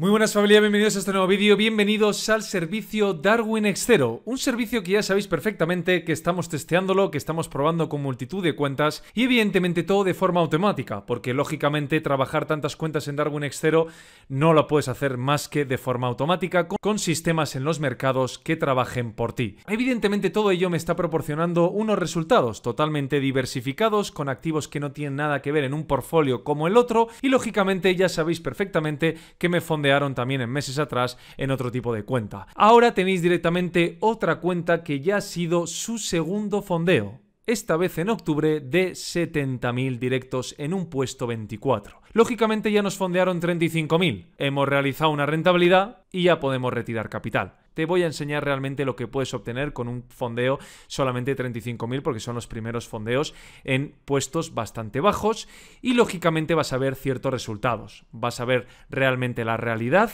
Muy buenas familia, bienvenidos a este nuevo vídeo, bienvenidos al servicio Darwin X0, un servicio que ya sabéis perfectamente que estamos testeándolo, que estamos probando con multitud de cuentas y evidentemente todo de forma automática, porque lógicamente trabajar tantas cuentas en Darwin X0 no lo puedes hacer más que de forma automática con sistemas en los mercados que trabajen por ti. Evidentemente todo ello me está proporcionando unos resultados totalmente diversificados, con activos que no tienen nada que ver en un portfolio como el otro y lógicamente ya sabéis perfectamente que me fonde también en meses atrás en otro tipo de cuenta. Ahora tenéis directamente otra cuenta que ya ha sido su segundo fondeo esta vez en octubre, de 70.000 directos en un puesto 24. Lógicamente ya nos fondearon 35.000, hemos realizado una rentabilidad y ya podemos retirar capital te voy a enseñar realmente lo que puedes obtener con un fondeo solamente 35.000 porque son los primeros fondeos en puestos bastante bajos y lógicamente vas a ver ciertos resultados, vas a ver realmente la realidad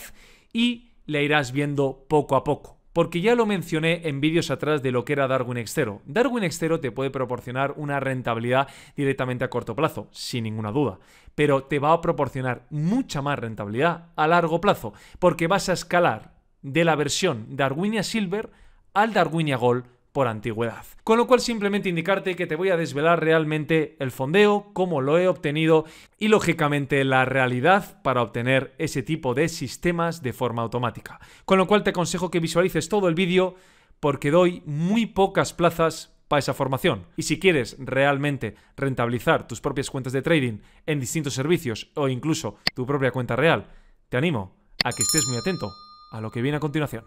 y la irás viendo poco a poco porque ya lo mencioné en vídeos atrás de lo que era Darwin Extero. Darwin Extero te puede proporcionar una rentabilidad directamente a corto plazo, sin ninguna duda, pero te va a proporcionar mucha más rentabilidad a largo plazo, porque vas a escalar de la versión Darwinia Silver al Darwinia Gold por antigüedad. Con lo cual simplemente indicarte que te voy a desvelar realmente el fondeo, cómo lo he obtenido y lógicamente la realidad para obtener ese tipo de sistemas de forma automática. Con lo cual te aconsejo que visualices todo el vídeo porque doy muy pocas plazas para esa formación. Y si quieres realmente rentabilizar tus propias cuentas de trading en distintos servicios o incluso tu propia cuenta real, te animo a que estés muy atento a lo que viene a continuación.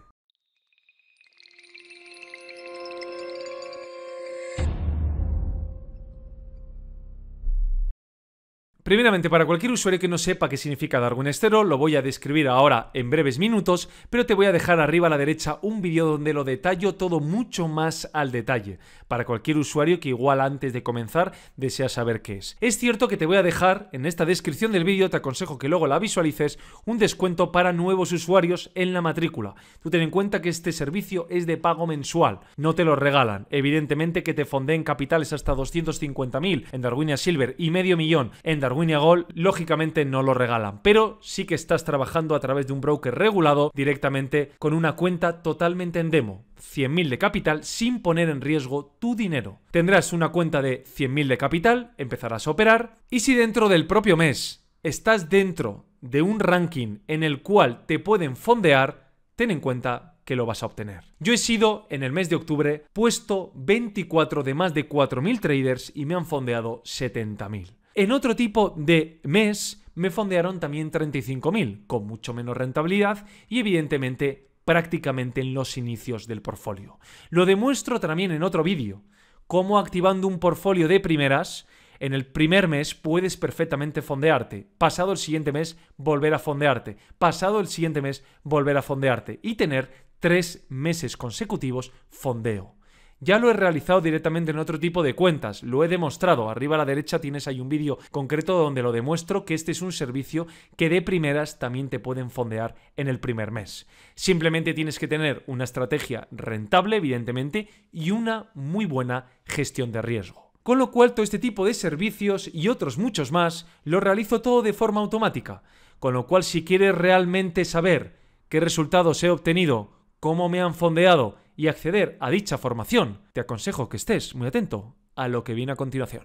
Primeramente, para cualquier usuario que no sepa qué significa Darwin Estero, lo voy a describir ahora en breves minutos, pero te voy a dejar arriba a la derecha un vídeo donde lo detallo todo mucho más al detalle, para cualquier usuario que igual antes de comenzar desea saber qué es. Es cierto que te voy a dejar en esta descripción del vídeo, te aconsejo que luego la visualices, un descuento para nuevos usuarios en la matrícula. Tú ten en cuenta que este servicio es de pago mensual, no te lo regalan. Evidentemente que te en capitales hasta 250.000 en Darwinia Silver y medio millón en Darwin Winnie lógicamente no lo regalan, pero sí que estás trabajando a través de un broker regulado directamente con una cuenta totalmente en demo, 100.000 de capital sin poner en riesgo tu dinero. Tendrás una cuenta de 100.000 de capital, empezarás a operar y si dentro del propio mes estás dentro de un ranking en el cual te pueden fondear, ten en cuenta que lo vas a obtener. Yo he sido, en el mes de octubre, puesto 24 de más de 4.000 traders y me han fondeado 70.000. En otro tipo de mes me fondearon también 35.000, con mucho menos rentabilidad y evidentemente prácticamente en los inicios del portfolio. Lo demuestro también en otro vídeo, cómo activando un portfolio de primeras, en el primer mes puedes perfectamente fondearte, pasado el siguiente mes volver a fondearte, pasado el siguiente mes volver a fondearte y tener tres meses consecutivos fondeo. Ya lo he realizado directamente en otro tipo de cuentas, lo he demostrado. Arriba a la derecha tienes ahí un vídeo concreto donde lo demuestro que este es un servicio que de primeras también te pueden fondear en el primer mes. Simplemente tienes que tener una estrategia rentable, evidentemente, y una muy buena gestión de riesgo. Con lo cual todo este tipo de servicios y otros muchos más lo realizo todo de forma automática. Con lo cual si quieres realmente saber qué resultados he obtenido, cómo me han fondeado y acceder a dicha formación, te aconsejo que estés muy atento a lo que viene a continuación.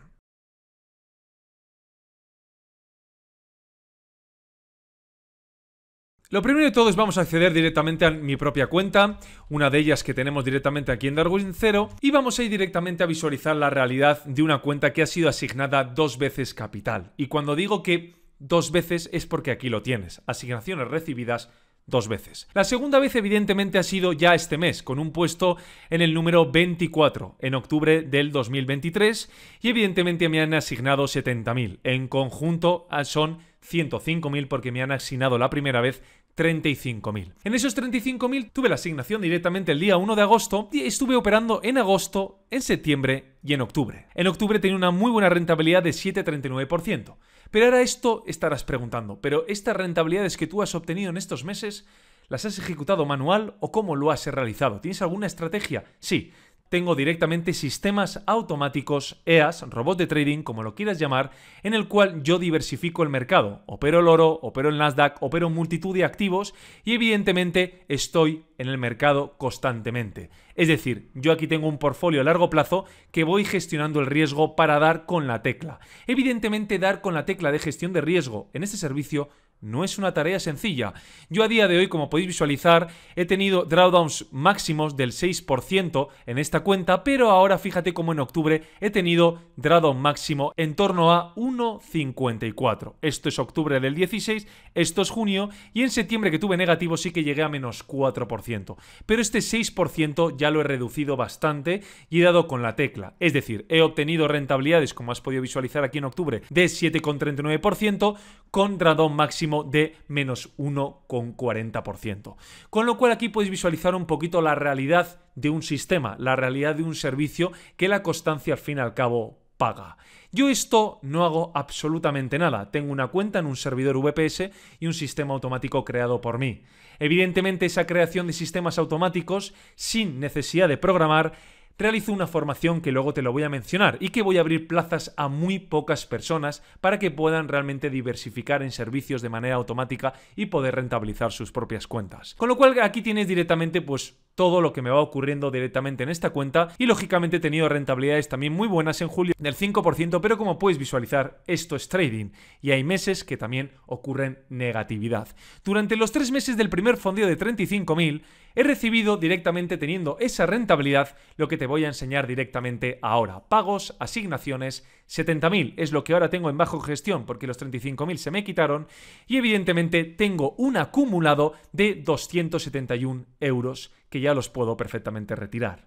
Lo primero de todo es vamos a acceder directamente a mi propia cuenta, una de ellas que tenemos directamente aquí en Darwin Cero, y vamos a ir directamente a visualizar la realidad de una cuenta que ha sido asignada dos veces capital. Y cuando digo que dos veces es porque aquí lo tienes, asignaciones recibidas dos veces. La segunda vez evidentemente ha sido ya este mes, con un puesto en el número 24, en octubre del 2023, y evidentemente me han asignado 70.000. En conjunto ah, son 105.000 porque me han asignado la primera vez 35.000. En esos 35.000 tuve la asignación directamente el día 1 de agosto y estuve operando en agosto, en septiembre y en octubre. En octubre tenía una muy buena rentabilidad de 7,39%. Pero ahora esto estarás preguntando, pero estas rentabilidades que tú has obtenido en estos meses, ¿las has ejecutado manual o cómo lo has realizado? ¿Tienes alguna estrategia? Sí, tengo directamente sistemas automáticos, EAS, robot de trading, como lo quieras llamar, en el cual yo diversifico el mercado. Opero el oro, opero el Nasdaq, opero multitud de activos y evidentemente estoy en el mercado constantemente. Es decir, yo aquí tengo un portfolio a largo plazo que voy gestionando el riesgo para dar con la tecla. Evidentemente dar con la tecla de gestión de riesgo en este servicio no es una tarea sencilla. Yo a día de hoy, como podéis visualizar, he tenido drawdowns máximos del 6% en esta cuenta, pero ahora fíjate cómo en octubre he tenido drawdown máximo en torno a 1,54. Esto es octubre del 16, esto es junio y en septiembre que tuve negativo sí que llegué a menos 4%. Pero este 6% ya lo he reducido bastante y he dado con la tecla. Es decir, he obtenido rentabilidades, como has podido visualizar aquí en octubre, de 7,39% con drawdown máximo de menos 1,40%. Con lo cual aquí podéis visualizar un poquito la realidad de un sistema, la realidad de un servicio que la constancia al fin y al cabo paga. Yo esto no hago absolutamente nada. Tengo una cuenta en un servidor VPS y un sistema automático creado por mí. Evidentemente esa creación de sistemas automáticos sin necesidad de programar Realizo una formación que luego te lo voy a mencionar y que voy a abrir plazas a muy pocas personas para que puedan realmente diversificar en servicios de manera automática y poder rentabilizar sus propias cuentas. Con lo cual aquí tienes directamente pues todo lo que me va ocurriendo directamente en esta cuenta y lógicamente he tenido rentabilidades también muy buenas en julio del 5%, pero como puedes visualizar esto es trading y hay meses que también ocurren negatividad. Durante los tres meses del primer fondeo de 35.000 he recibido directamente teniendo esa rentabilidad lo que te voy a enseñar directamente ahora. Pagos, asignaciones, 70.000 es lo que ahora tengo en bajo gestión porque los 35.000 se me quitaron y evidentemente tengo un acumulado de 271 euros que ya los puedo perfectamente retirar.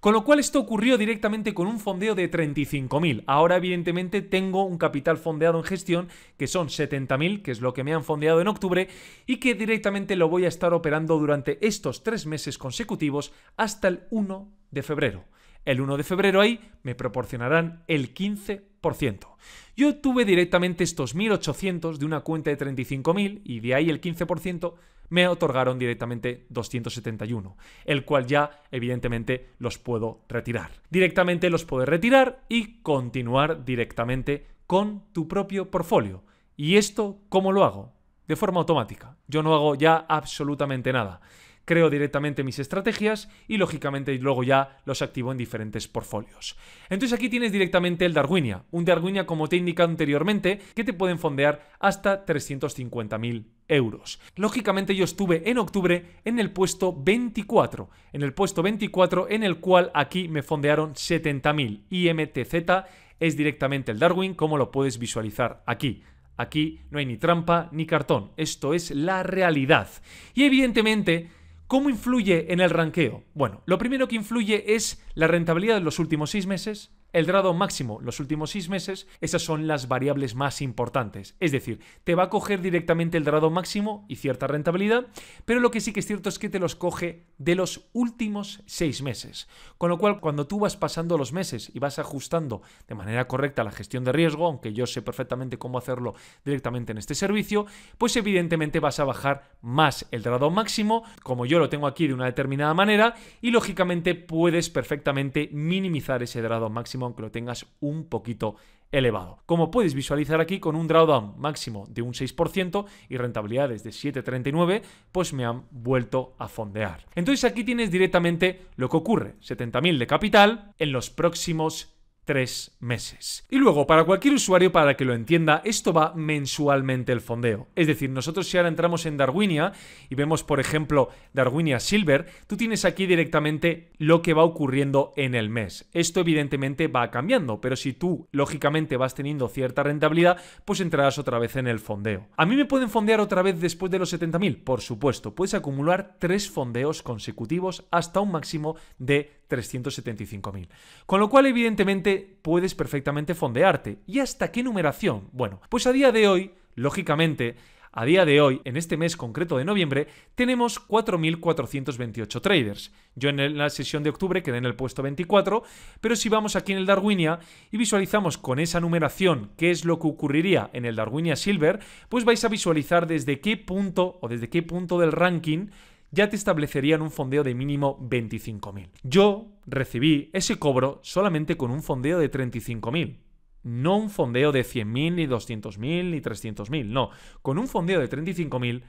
Con lo cual esto ocurrió directamente con un fondeo de 35.000. Ahora evidentemente tengo un capital fondeado en gestión que son 70.000, que es lo que me han fondeado en octubre, y que directamente lo voy a estar operando durante estos tres meses consecutivos hasta el 1 de febrero el 1 de febrero ahí me proporcionarán el 15%. Yo tuve directamente estos 1.800 de una cuenta de 35.000 y de ahí el 15% me otorgaron directamente 271, el cual ya evidentemente los puedo retirar. Directamente los puedo retirar y continuar directamente con tu propio portfolio. ¿Y esto cómo lo hago? De forma automática. Yo no hago ya absolutamente nada creo directamente mis estrategias y lógicamente luego ya los activo en diferentes portfolios. Entonces aquí tienes directamente el Darwinia, un Darwinia como te he indicado anteriormente que te pueden fondear hasta 350.000 euros. Lógicamente yo estuve en octubre en el puesto 24, en el puesto 24 en el cual aquí me fondearon 70.000 IMTZ es directamente el Darwin como lo puedes visualizar aquí. Aquí no hay ni trampa ni cartón, esto es la realidad. Y evidentemente ¿Cómo influye en el ranqueo? Bueno, lo primero que influye es la rentabilidad de los últimos seis meses, el grado máximo los últimos seis meses, esas son las variables más importantes. Es decir, te va a coger directamente el grado máximo y cierta rentabilidad, pero lo que sí que es cierto es que te los coge de los últimos seis meses. Con lo cual, cuando tú vas pasando los meses y vas ajustando de manera correcta la gestión de riesgo, aunque yo sé perfectamente cómo hacerlo directamente en este servicio, pues evidentemente vas a bajar más el grado máximo, como yo lo tengo aquí de una determinada manera, y lógicamente puedes perfectamente minimizar ese grado máximo aunque lo tengas un poquito elevado. Como puedes visualizar aquí con un drawdown máximo de un 6% y rentabilidades de 7,39, pues me han vuelto a fondear. Entonces aquí tienes directamente lo que ocurre, 70.000 de capital en los próximos tres meses. Y luego, para cualquier usuario, para que lo entienda, esto va mensualmente el fondeo. Es decir, nosotros si ahora entramos en Darwinia y vemos, por ejemplo, Darwinia Silver, tú tienes aquí directamente lo que va ocurriendo en el mes. Esto evidentemente va cambiando, pero si tú, lógicamente, vas teniendo cierta rentabilidad, pues entrarás otra vez en el fondeo. ¿A mí me pueden fondear otra vez después de los 70.000? Por supuesto, puedes acumular tres fondeos consecutivos hasta un máximo de 375.000. Con lo cual, evidentemente, puedes perfectamente fondearte. ¿Y hasta qué numeración? Bueno, pues a día de hoy, lógicamente, a día de hoy, en este mes concreto de noviembre, tenemos 4.428 traders. Yo en la sesión de octubre quedé en el puesto 24, pero si vamos aquí en el Darwinia y visualizamos con esa numeración qué es lo que ocurriría en el Darwinia Silver, pues vais a visualizar desde qué punto o desde qué punto del ranking ya te establecerían un fondeo de mínimo 25.000. Yo recibí ese cobro solamente con un fondeo de 35.000. No un fondeo de 100.000, ni 200.000, ni 300.000, no. Con un fondeo de 35.000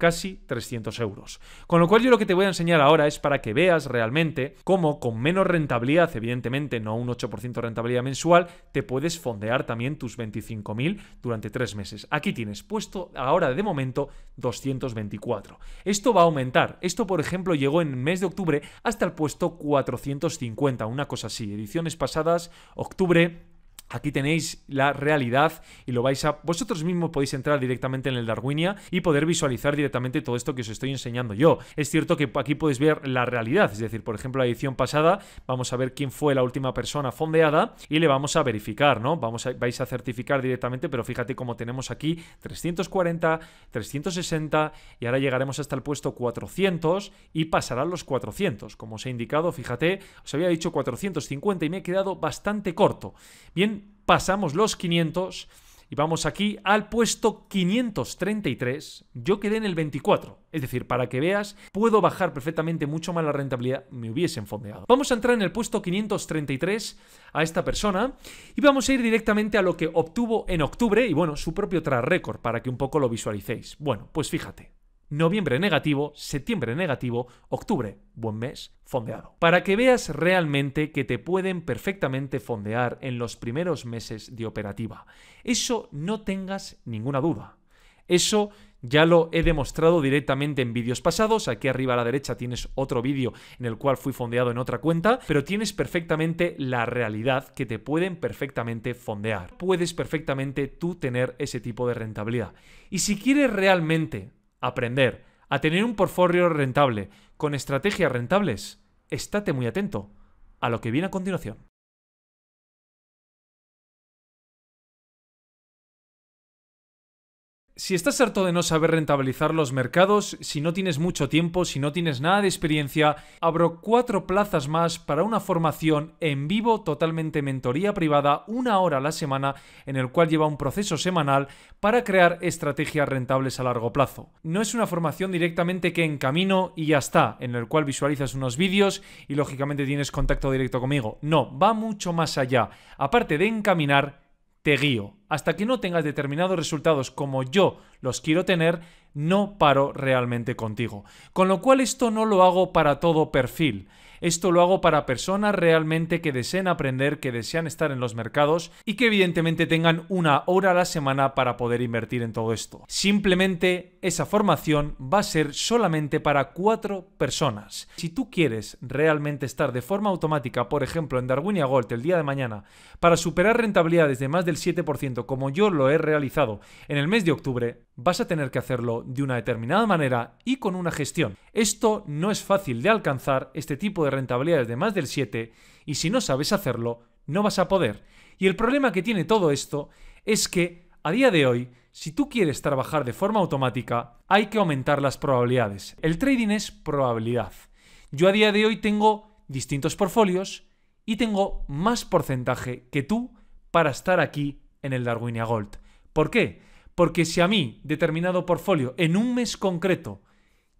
casi 300 euros. Con lo cual yo lo que te voy a enseñar ahora es para que veas realmente cómo con menos rentabilidad, evidentemente no un 8% rentabilidad mensual, te puedes fondear también tus 25.000 durante tres meses. Aquí tienes puesto ahora de momento 224. Esto va a aumentar. Esto, por ejemplo, llegó en el mes de octubre hasta el puesto 450, una cosa así. Ediciones pasadas, octubre, Aquí tenéis la realidad y lo vais a... Vosotros mismos podéis entrar directamente en el Darwinia y poder visualizar directamente todo esto que os estoy enseñando yo. Es cierto que aquí podéis ver la realidad, es decir, por ejemplo, la edición pasada, vamos a ver quién fue la última persona fondeada y le vamos a verificar, ¿no? Vamos a, vais a certificar directamente, pero fíjate cómo tenemos aquí 340, 360 y ahora llegaremos hasta el puesto 400 y pasarán los 400. Como os he indicado, fíjate, os había dicho 450 y me he quedado bastante corto. Bien, pasamos los 500 y vamos aquí al puesto 533. Yo quedé en el 24. Es decir, para que veas, puedo bajar perfectamente mucho más la rentabilidad. Me hubiesen fondeado. Vamos a entrar en el puesto 533 a esta persona y vamos a ir directamente a lo que obtuvo en octubre y bueno, su propio tras récord para que un poco lo visualicéis. Bueno, pues fíjate noviembre negativo, septiembre negativo, octubre buen mes, fondeado. Para que veas realmente que te pueden perfectamente fondear en los primeros meses de operativa. Eso no tengas ninguna duda. Eso ya lo he demostrado directamente en vídeos pasados. Aquí arriba a la derecha tienes otro vídeo en el cual fui fondeado en otra cuenta, pero tienes perfectamente la realidad que te pueden perfectamente fondear. Puedes perfectamente tú tener ese tipo de rentabilidad. Y si quieres realmente aprender, a tener un portfolio rentable, con estrategias rentables, estate muy atento a lo que viene a continuación. Si estás harto de no saber rentabilizar los mercados, si no tienes mucho tiempo, si no tienes nada de experiencia, abro cuatro plazas más para una formación en vivo totalmente mentoría privada una hora a la semana en el cual lleva un proceso semanal para crear estrategias rentables a largo plazo. No es una formación directamente que encamino y ya está, en el cual visualizas unos vídeos y lógicamente tienes contacto directo conmigo. No, va mucho más allá. Aparte de encaminar, te guío. Hasta que no tengas determinados resultados como yo los quiero tener, no paro realmente contigo. Con lo cual esto no lo hago para todo perfil. Esto lo hago para personas realmente que deseen aprender, que desean estar en los mercados y que evidentemente tengan una hora a la semana para poder invertir en todo esto. Simplemente esa formación va a ser solamente para cuatro personas. Si tú quieres realmente estar de forma automática, por ejemplo, en Darwinia Gold el día de mañana, para superar rentabilidades de más del 7% como yo lo he realizado en el mes de octubre, vas a tener que hacerlo de una determinada manera y con una gestión. Esto no es fácil de alcanzar, este tipo de rentabilidades de más del 7, y si no sabes hacerlo, no vas a poder. Y el problema que tiene todo esto es que, a día de hoy, si tú quieres trabajar de forma automática, hay que aumentar las probabilidades. El trading es probabilidad. Yo a día de hoy tengo distintos portfolios y tengo más porcentaje que tú para estar aquí en el Darwinia Gold. ¿Por qué? Porque si a mí determinado portfolio en un mes concreto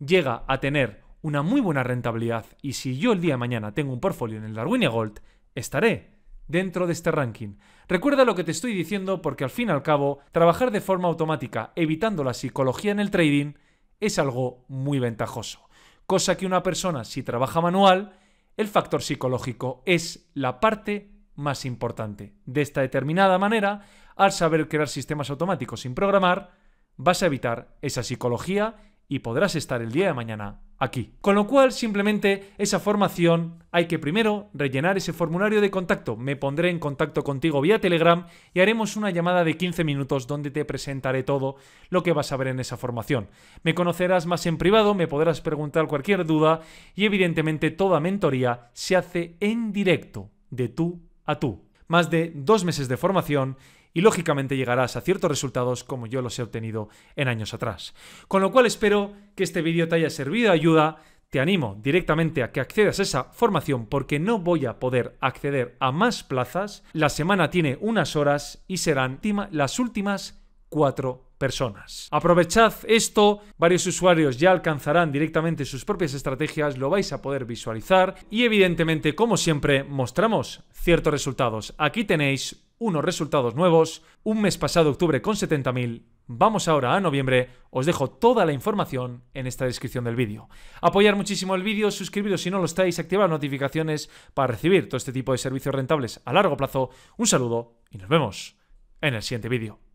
llega a tener una muy buena rentabilidad y si yo el día de mañana tengo un portfolio en el Darwinia Gold, estaré dentro de este ranking. Recuerda lo que te estoy diciendo porque al fin y al cabo, trabajar de forma automática evitando la psicología en el trading es algo muy ventajoso. Cosa que una persona si trabaja manual, el factor psicológico es la parte más importante. De esta determinada manera, al saber crear sistemas automáticos sin programar, vas a evitar esa psicología y podrás estar el día de mañana aquí. Con lo cual, simplemente esa formación hay que primero rellenar ese formulario de contacto. Me pondré en contacto contigo vía Telegram y haremos una llamada de 15 minutos donde te presentaré todo lo que vas a ver en esa formación. Me conocerás más en privado, me podrás preguntar cualquier duda y evidentemente toda mentoría se hace en directo de tu a tú. Más de dos meses de formación y lógicamente llegarás a ciertos resultados como yo los he obtenido en años atrás. Con lo cual espero que este vídeo te haya servido de ayuda. Te animo directamente a que accedas a esa formación porque no voy a poder acceder a más plazas. La semana tiene unas horas y serán las últimas cuatro personas. Aprovechad esto, varios usuarios ya alcanzarán directamente sus propias estrategias, lo vais a poder visualizar y evidentemente, como siempre, mostramos ciertos resultados. Aquí tenéis unos resultados nuevos, un mes pasado octubre con 70.000, vamos ahora a noviembre, os dejo toda la información en esta descripción del vídeo. Apoyar muchísimo el vídeo, suscribiros si no lo estáis, activar notificaciones para recibir todo este tipo de servicios rentables a largo plazo. Un saludo y nos vemos en el siguiente vídeo.